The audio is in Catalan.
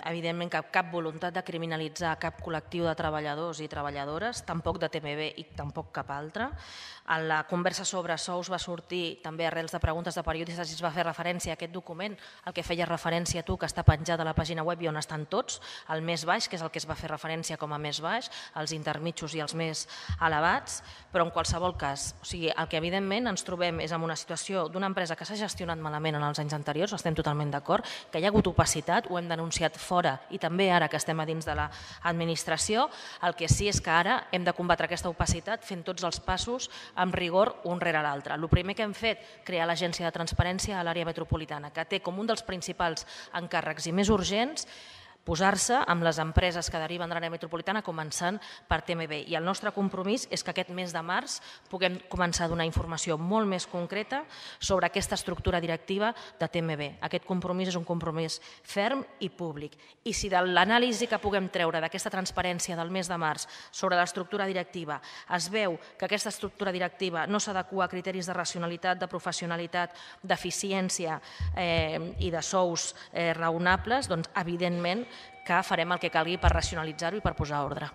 Evidentment cap, cap voluntat de criminalitzar cap col·lectiu de treballadors i treballadores, tampoc de TMB i tampoc cap altre. En la conversa sobre sous va sortir també arrels de preguntes de periodistes i es va fer referència a aquest document, el que feia referència a tu, que està penjat a la pàgina web i on estan tots, el més baix, que és el que es va fer referència com a més baix, els intermitjos i els més elevats, però en qualsevol cas, o sigui, el que evidentment ens trobem és en una situació d'una empresa que s'ha gestionat malament en els anys anteriors, estem totalment d'acord, que hi ha hagut opacitat, ho hem denunciat fora i també ara que estem a dins de l'administració, el que sí és que ara hem de combatre aquesta opacitat fent tots els passos amb rigor un rere l'altre. El primer que hem fet, crear l'Agència de Transparència a l'àrea metropolitana, que té com un dels principals encàrrecs i més urgents posar-se amb les empreses que deriven de l'àrea metropolitana començant per TMB. I el nostre compromís és que aquest mes de març puguem començar a donar informació molt més concreta sobre aquesta estructura directiva de TMB. Aquest compromís és un compromís ferm i públic. I si de l'anàlisi que puguem treure d'aquesta transparència del mes de març sobre l'estructura directiva es veu que aquesta estructura directiva no s'adequa a criteris de racionalitat, de professionalitat, d'eficiència eh, i de sous eh, raonables, doncs evidentment que farem el que calgui per racionalitzar-ho i per posar ordre.